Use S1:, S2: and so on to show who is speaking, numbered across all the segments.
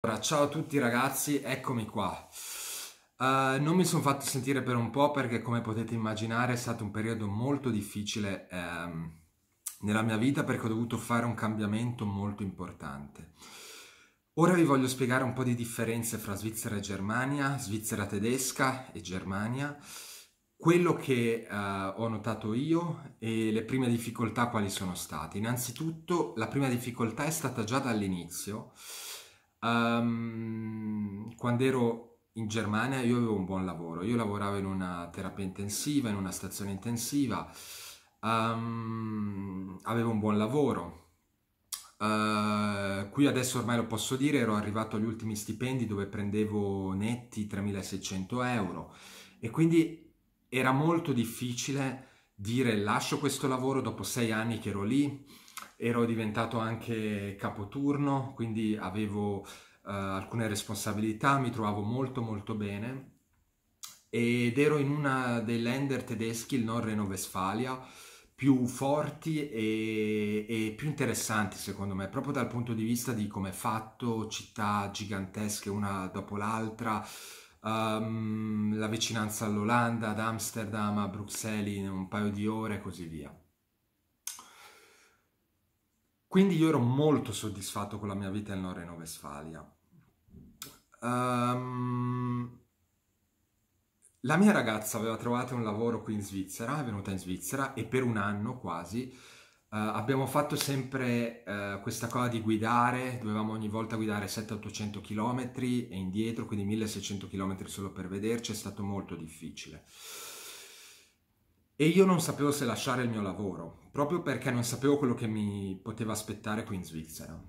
S1: Allora, ciao a tutti ragazzi, eccomi qua. Uh, non mi sono fatto sentire per un po' perché come potete immaginare è stato un periodo molto difficile ehm, nella mia vita perché ho dovuto fare un cambiamento molto importante. Ora vi voglio spiegare un po' di differenze fra Svizzera e Germania, Svizzera tedesca e Germania, quello che eh, ho notato io e le prime difficoltà quali sono state. Innanzitutto la prima difficoltà è stata già dall'inizio Um, quando ero in Germania io avevo un buon lavoro, io lavoravo in una terapia intensiva, in una stazione intensiva, um, avevo un buon lavoro. Uh, qui adesso ormai lo posso dire, ero arrivato agli ultimi stipendi dove prendevo netti 3600 euro e quindi era molto difficile dire lascio questo lavoro dopo sei anni che ero lì, ero diventato anche capoturno, quindi avevo Uh, alcune responsabilità, mi trovavo molto molto bene ed ero in una dei lender tedeschi, il Nord Reno-Vestfalia, più forti e, e, più interessanti secondo me, proprio dal punto di vista di come è fatto, città gigantesche una dopo l'altra, um, la vicinanza all'Olanda, ad Amsterdam, a Bruxelles in un paio di ore e così via. Quindi io ero molto soddisfatto con la mia vita in Lorena Westfalia. Um, la mia ragazza aveva trovato un lavoro qui in Svizzera, è venuta in Svizzera e per un anno quasi Uh, abbiamo fatto sempre uh, questa cosa di guidare, dovevamo ogni volta guidare 700-800 km e indietro, quindi 1600 km solo per vederci, è stato molto difficile. E io non sapevo se lasciare il mio lavoro, proprio perché non sapevo quello che mi poteva aspettare qui in Svizzera.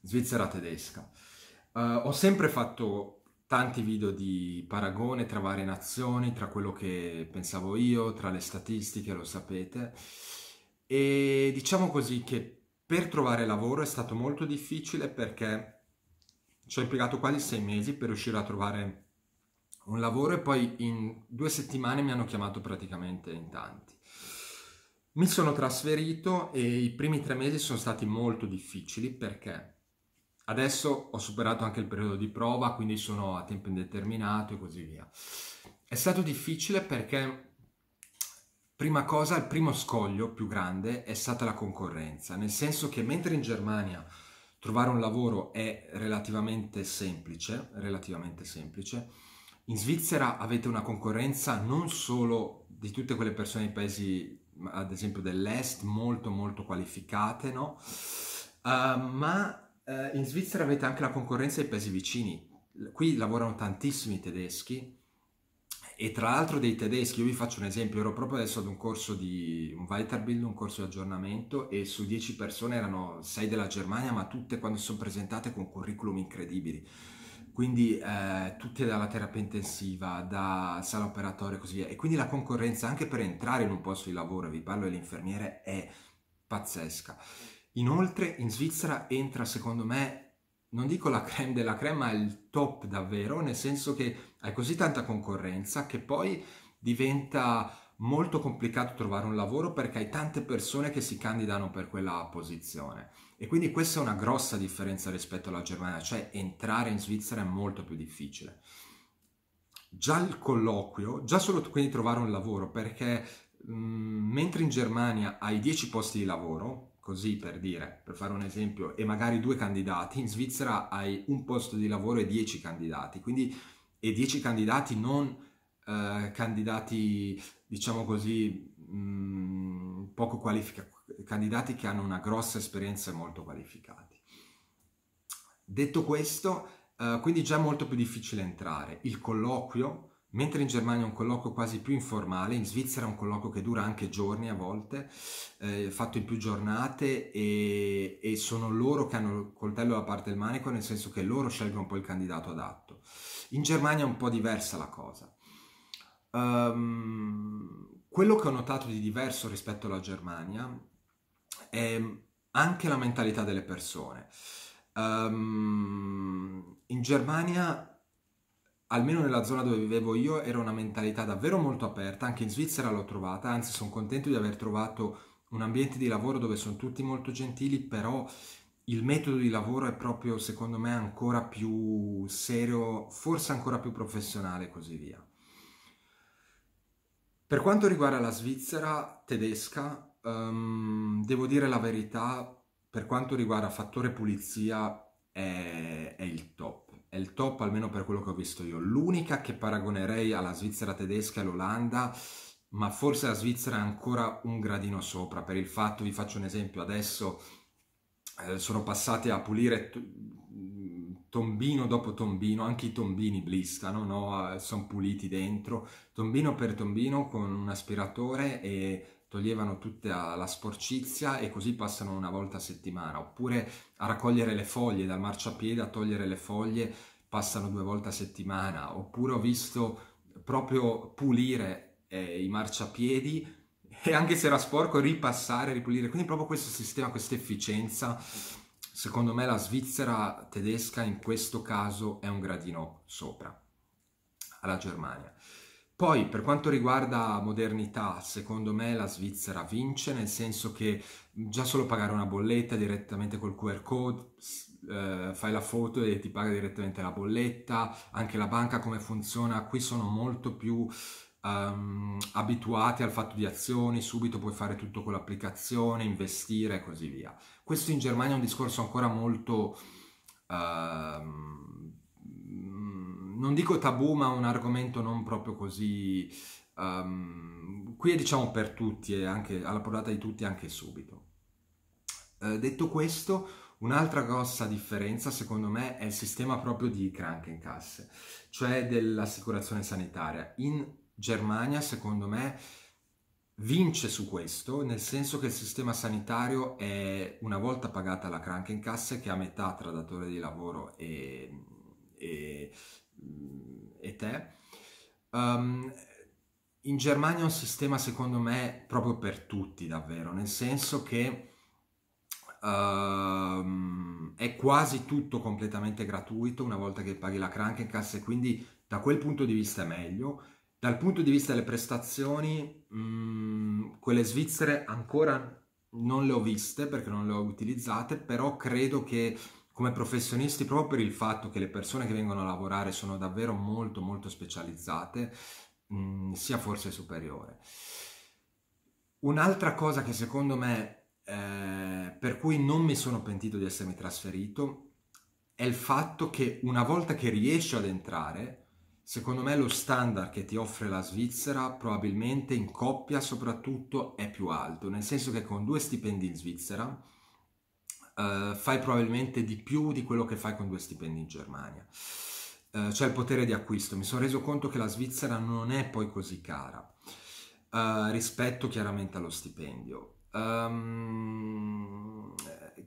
S1: Svizzera tedesca. Uh, ho sempre fatto tanti video di paragone tra varie nazioni, tra quello che pensavo io, tra le statistiche, lo sapete. E diciamo così che per trovare lavoro è stato molto difficile perché ci ho impiegato quasi sei mesi per riuscire a trovare un lavoro e poi in due settimane mi hanno chiamato praticamente in tanti. Mi sono trasferito e i primi tre mesi sono stati molto difficili perché adesso ho superato anche il periodo di prova, quindi sono a tempo indeterminato e così via. È stato difficile perché Prima cosa, il primo scoglio più grande è stata la concorrenza, nel senso che mentre in Germania trovare un lavoro è relativamente semplice, relativamente semplice in Svizzera avete una concorrenza non solo di tutte quelle persone dei paesi, ad esempio dell'est, molto molto qualificate, no? Uh, ma uh, in Svizzera avete anche la concorrenza dei paesi vicini. Qui lavorano tantissimi tedeschi e tra l'altro dei tedeschi, io vi faccio un esempio, ero proprio adesso ad un corso di un Weiterbild, un corso di aggiornamento e su 10 persone erano 6 della Germania, ma tutte quando si sono presentate con curriculum incredibili quindi eh, tutte dalla terapia intensiva, da sala operatoria e così via. E quindi la concorrenza anche per entrare in un posto di lavoro, vi parlo dell'infermiere, è pazzesca. Inoltre in Svizzera entra secondo me, non dico la creme della creme, ma il top davvero, nel senso che hai così tanta concorrenza che poi diventa molto complicato trovare un lavoro perché hai tante persone che si candidano per quella posizione. E quindi questa è una grossa differenza rispetto alla Germania, cioè entrare in Svizzera è molto più difficile. Già il colloquio, già solo quindi trovare un lavoro, perché mh, mhmm, mentre in Germania hai 10 posti di lavoro, così per dire, per fare un esempio, e magari due candidati, in Svizzera hai un posto di lavoro e 10 candidati, quindi e 10 candidati non eh, candidati, diciamo così, mh, mhmm, poco qualificati candidati che hanno una grossa esperienza e molto qualificati. Detto questo, eh, quindi già è molto più difficile entrare. Il colloquio, mentre in Germania è un colloquio quasi più informale, in Svizzera è un colloquio che dura anche giorni a volte, eh, fatto in più giornate e, e, sono loro che hanno il coltello da parte del manico, nel senso che loro scelgono un po' il candidato adatto. In Germania è un po' diversa la cosa. Um, quello che ho notato di diverso rispetto alla Germania e ehm, anche la mentalità delle persone. Um, in Germania, almeno nella zona dove vivevo io, era una mentalità davvero molto aperta, anche in Svizzera l'ho trovata, anzi sono contento di aver trovato un ambiente di lavoro dove sono tutti molto gentili, però il metodo di lavoro è proprio, secondo me, ancora più serio, forse ancora più professionale e così via. Per quanto riguarda la Svizzera tedesca, um, devo dire la verità, per quanto riguarda fattore pulizia è, è il top. È il top almeno per quello che ho visto io. L'unica che paragonerei alla Svizzera tedesca è l'Olanda, ma forse la Svizzera è ancora un gradino sopra. Per il fatto, vi faccio un esempio, adesso eh, sono passate a pulire tombino dopo tombino, anche i tombini blistano, no? Eh, sono puliti dentro, tombino per tombino con un aspiratore e toglievano tutta la sporcizia e così passano una volta a settimana, oppure a raccogliere le foglie dal marciapiede, a togliere le foglie passano due volte a settimana, oppure ho visto proprio pulire eh, i marciapiedi e anche se era sporco ripassare, ripulire, quindi proprio questo sistema, questa efficienza, secondo me la Svizzera tedesca in questo caso è un gradino sopra alla Germania. Poi per quanto riguarda modernità, secondo me la Svizzera vince, nel senso che già solo pagare una bolletta direttamente col QR code, eh, fai la foto e ti paga direttamente la bolletta, anche la banca come funziona, qui sono molto più um, abituati al fatto di azioni, subito puoi fare tutto con l'applicazione, investire e così via. Questo in Germania è un discorso ancora molto... Uh, non dico tabù, ma un argomento non proprio così... Um, qui è diciamo per tutti e anche alla portata di tutti anche subito. Uh, detto questo, un'altra grossa differenza secondo me è il sistema proprio di Krankenkasse, cioè dell'assicurazione sanitaria. In Germania secondo me vince su questo, nel senso che il sistema sanitario è una volta pagata la Krankenkasse che è a metà tra datore di lavoro e, e te. Um, in Germania è un sistema secondo me proprio per tutti davvero, nel senso che um, è quasi tutto completamente gratuito una volta che paghi la Krankenkasse, quindi da quel punto di vista è meglio. Dal punto di vista delle prestazioni, mh, mm, quelle svizzere ancora non le ho viste perché non le ho utilizzate, però credo che come professionisti proprio per il fatto che le persone che vengono a lavorare sono davvero molto molto specializzate mh, mm, sia forse superiore. Un'altra cosa che secondo me eh, per cui non mi sono pentito di essermi trasferito è il fatto che una volta che riesci ad entrare Secondo me lo standard che ti offre la Svizzera probabilmente in coppia soprattutto è più alto, nel senso che con due stipendi in Svizzera eh, fai probabilmente di più di quello che fai con due stipendi in Germania. Eh, cioè il potere di acquisto. Mi sono reso conto che la Svizzera non è poi così cara eh, rispetto chiaramente allo stipendio. Um,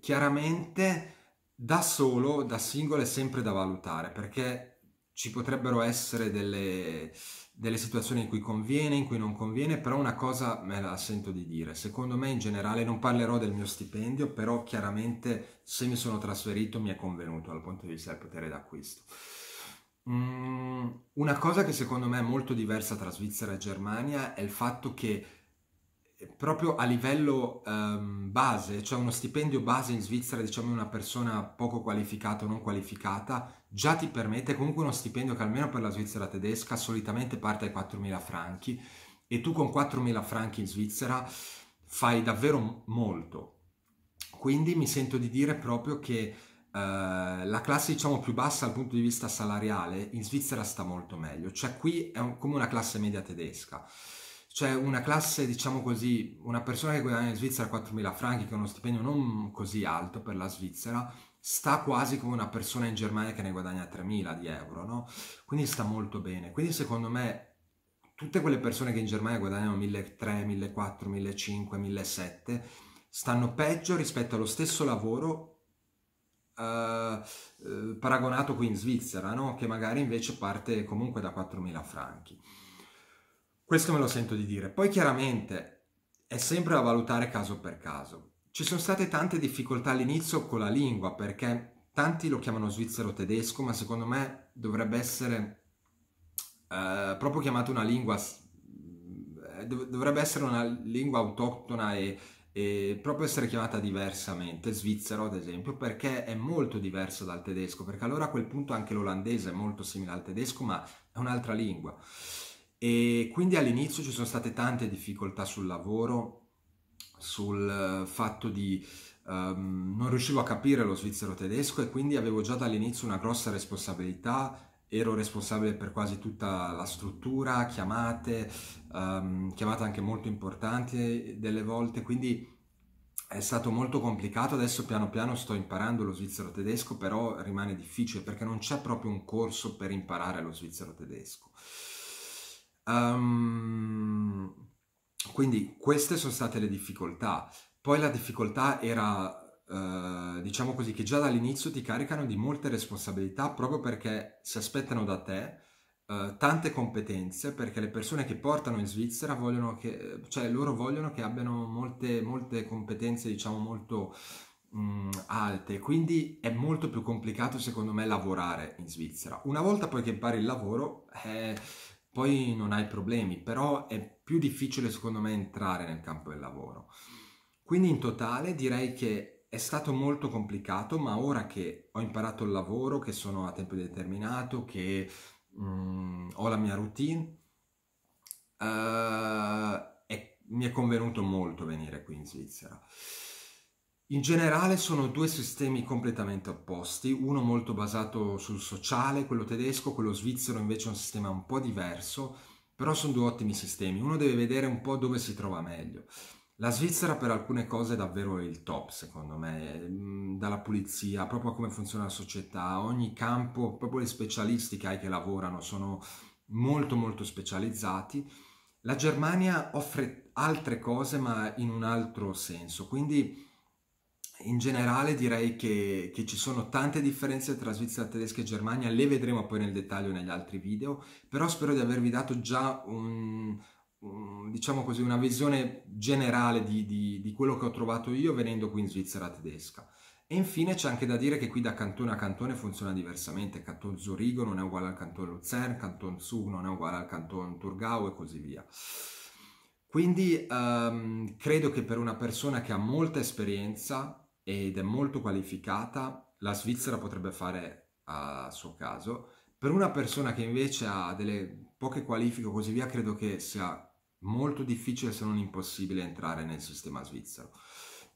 S1: chiaramente da solo, da singolo è sempre da valutare perché ci potrebbero essere delle, delle situazioni in cui conviene, in cui non conviene, però una cosa me la sento di dire. Secondo me in generale non parlerò del mio stipendio, però chiaramente se mi sono trasferito mi è convenuto dal punto di vista del potere d'acquisto. Mm, una cosa che secondo me è molto diversa tra Svizzera e Germania è il fatto che proprio a livello um, base, cioè uno stipendio base in Svizzera, diciamo una persona poco qualificata o non qualificata, già ti permette comunque uno stipendio che almeno per la Svizzera tedesca solitamente parte dai 4.000 franchi e tu con 4.000 franchi in Svizzera fai davvero molto. Quindi mi sento di dire proprio che Uh, la classe diciamo più bassa dal punto di vista salariale in Svizzera sta molto meglio, cioè qui è un, come una classe media tedesca cioè una classe, diciamo così, una persona che guadagna in Svizzera 4.000 franchi, che è uno stipendio non così alto per la Svizzera, sta quasi come una persona in Germania che ne guadagna 3.000 di euro, no? Quindi sta molto bene. Quindi secondo me tutte quelle persone che in Germania guadagnano 1.300, 1.400, 1.500, 1.700 stanno peggio rispetto allo stesso lavoro Uh, uh, paragonato qui in Svizzera, no? che magari invece parte comunque da 4.000 franchi. Questo me lo sento di dire. Poi chiaramente è sempre da valutare caso per caso. Ci sono state tante difficoltà all'inizio con la lingua perché tanti lo chiamano svizzero tedesco, ma secondo me dovrebbe essere eh, proprio chiamata una lingua eh, dovrebbe essere una lingua autoctona e, e, proprio essere chiamata diversamente, svizzero ad esempio, perché è molto diverso dal tedesco, perché allora a quel punto anche l'olandese è molto simile al tedesco, ma è un'altra lingua. E quindi all'inizio ci sono state tante difficoltà sul lavoro, sul eh, fatto di um, non riuscivo a capire lo svizzero tedesco e quindi avevo già dall'inizio una grossa responsabilità ero responsabile per quasi tutta la struttura, chiamate, um, chiamate anche molto importanti delle volte, quindi è stato molto complicato. Adesso piano piano sto imparando lo svizzero tedesco, però rimane difficile perché non c'è proprio un corso per imparare lo svizzero tedesco. Um, quindi queste sono state le difficoltà. Poi la difficoltà era, eh, diciamo così, che già dall'inizio ti caricano di molte responsabilità proprio perché si aspettano da te eh, tante competenze, perché le persone che portano in Svizzera vogliono che, cioè loro vogliono che abbiano molte, molte competenze, diciamo, molto mm, alte. Quindi è molto più complicato, secondo me, lavorare in Svizzera. Una volta poi che impari il lavoro, eh, poi non hai problemi, però è più difficile secondo me entrare nel campo del lavoro. Quindi in totale direi che è stato molto complicato, ma ora che ho imparato il lavoro, che sono a tempo determinato, che mh, mm, ho la mia routine, uh, è, mi è convenuto molto venire qui in Svizzera. In generale sono due sistemi completamente opposti, uno molto basato sul sociale, quello tedesco, quello svizzero invece è un sistema un po' diverso, però sono due ottimi sistemi, uno deve vedere un po' dove si trova meglio. La Svizzera per alcune cose è davvero il top, secondo me, mm, dalla pulizia, proprio come funziona la società, ogni campo, proprio le specialisti che hai che lavorano sono molto molto specializzati. La Germania offre altre cose ma in un altro senso, quindi in generale direi che, che, ci sono tante differenze tra Svizzera tedesca e Germania, le vedremo poi nel dettaglio negli altri video, però spero di avervi dato già un, un, diciamo così, una visione generale di, di, di quello che ho trovato io venendo qui in Svizzera tedesca. E infine c'è anche da dire che qui da cantone a cantone funziona diversamente, Canton Zurigo non è uguale al Canton Luzern, Canton Zug non è uguale al Canton Turgau e così via. Quindi um, credo che per una persona che ha molta esperienza ed è molto qualificata, la Svizzera potrebbe fare a suo caso. Per una persona che invece ha delle poche qualifiche o così via, credo che sia molto difficile se non impossibile entrare nel sistema svizzero.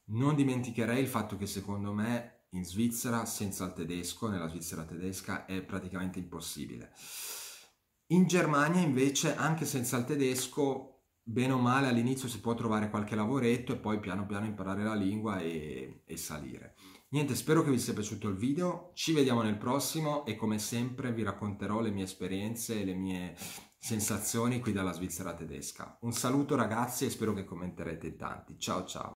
S1: Non dimenticherei il fatto che secondo me in Svizzera senza il tedesco, nella Svizzera tedesca, è praticamente impossibile. In Germania invece anche senza il tedesco bene o male all'inizio si può trovare qualche lavoretto e poi piano piano imparare la lingua e, e salire. Niente, spero che vi sia piaciuto il video, ci vediamo nel prossimo e come sempre vi racconterò le mie esperienze e le mie sensazioni qui dalla Svizzera tedesca. Un saluto ragazzi e spero che commenterete in tanti. Ciao ciao!